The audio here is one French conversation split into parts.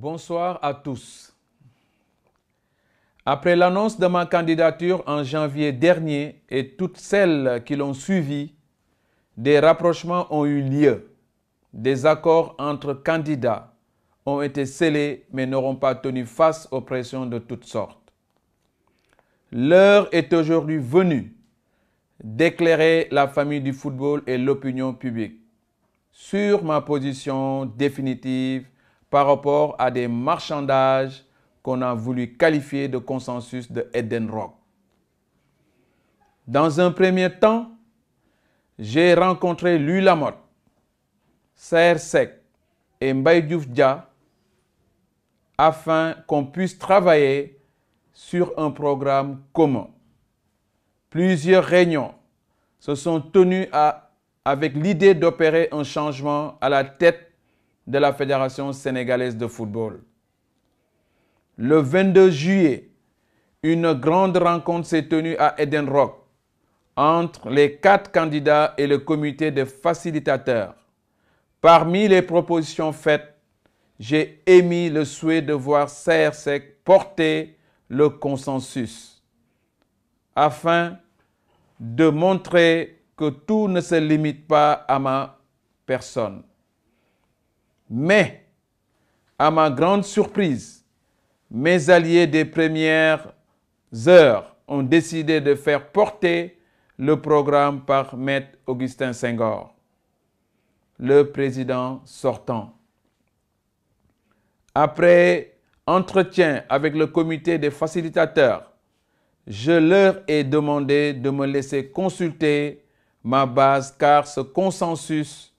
Bonsoir à tous. Après l'annonce de ma candidature en janvier dernier et toutes celles qui l'ont suivie, des rapprochements ont eu lieu. Des accords entre candidats ont été scellés mais n'auront pas tenu face aux pressions de toutes sortes. L'heure est aujourd'hui venue d'éclairer la famille du football et l'opinion publique sur ma position définitive par rapport à des marchandages qu'on a voulu qualifier de consensus de Eden Rock. Dans un premier temps, j'ai rencontré Louis Lamotte, Serre Sec et Mbaye afin qu'on puisse travailler sur un programme commun. Plusieurs réunions se sont tenues avec l'idée d'opérer un changement à la tête de la Fédération sénégalaise de football. Le 22 juillet, une grande rencontre s'est tenue à Eden Rock entre les quatre candidats et le comité de facilitateurs. Parmi les propositions faites, j'ai émis le souhait de voir CRSEC porter le consensus afin de montrer que tout ne se limite pas à ma personne. Mais, à ma grande surprise, mes alliés des premières heures ont décidé de faire porter le programme par Maître Augustin Senghor, le président sortant. Après entretien avec le comité des facilitateurs, je leur ai demandé de me laisser consulter ma base car ce consensus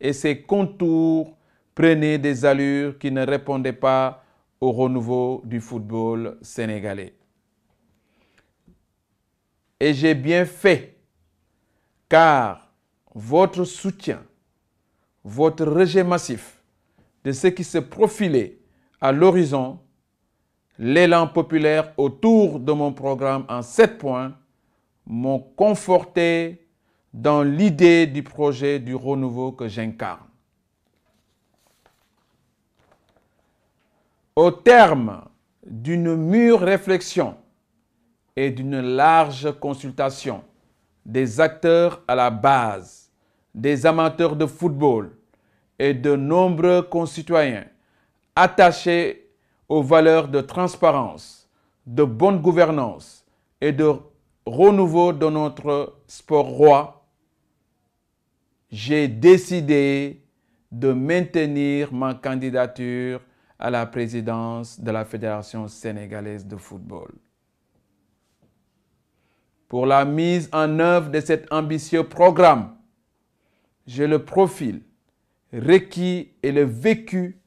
et ses contours Prenez des allures qui ne répondaient pas au renouveau du football sénégalais. Et j'ai bien fait, car votre soutien, votre rejet massif de ce qui se profilait à l'horizon, l'élan populaire autour de mon programme en sept points m'ont conforté dans l'idée du projet du renouveau que j'incarne. Au terme d'une mûre réflexion et d'une large consultation des acteurs à la base, des amateurs de football et de nombreux concitoyens attachés aux valeurs de transparence, de bonne gouvernance et de renouveau de notre sport roi, j'ai décidé de maintenir ma candidature à la présidence de la Fédération sénégalaise de football. Pour la mise en œuvre de cet ambitieux programme, j'ai le profil requis et le vécu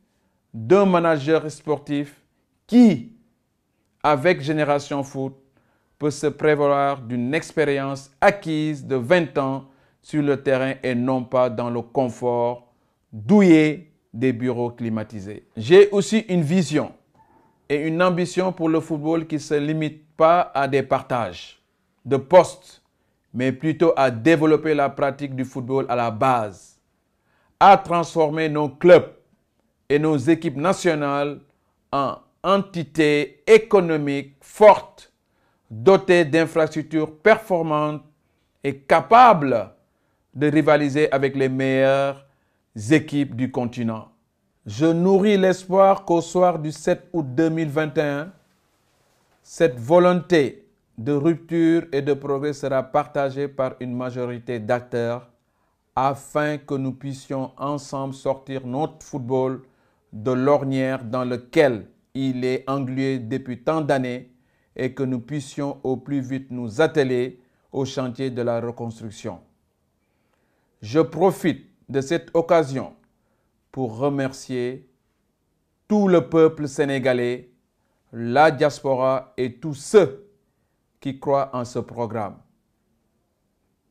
d'un manager sportif qui, avec Génération Foot, peut se prévoir d'une expérience acquise de 20 ans sur le terrain et non pas dans le confort douillet des bureaux climatisés. J'ai aussi une vision et une ambition pour le football qui ne se limite pas à des partages de postes, mais plutôt à développer la pratique du football à la base, à transformer nos clubs et nos équipes nationales en entités économiques fortes, dotées d'infrastructures performantes et capables de rivaliser avec les meilleurs équipes du continent. Je nourris l'espoir qu'au soir du 7 août 2021, cette volonté de rupture et de progrès sera partagée par une majorité d'acteurs afin que nous puissions ensemble sortir notre football de l'ornière dans lequel il est englué depuis tant d'années et que nous puissions au plus vite nous atteler au chantier de la reconstruction. Je profite de cette occasion pour remercier tout le peuple sénégalais, la diaspora et tous ceux qui croient en ce programme.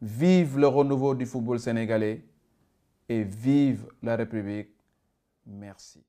Vive le renouveau du football sénégalais et vive la République. Merci.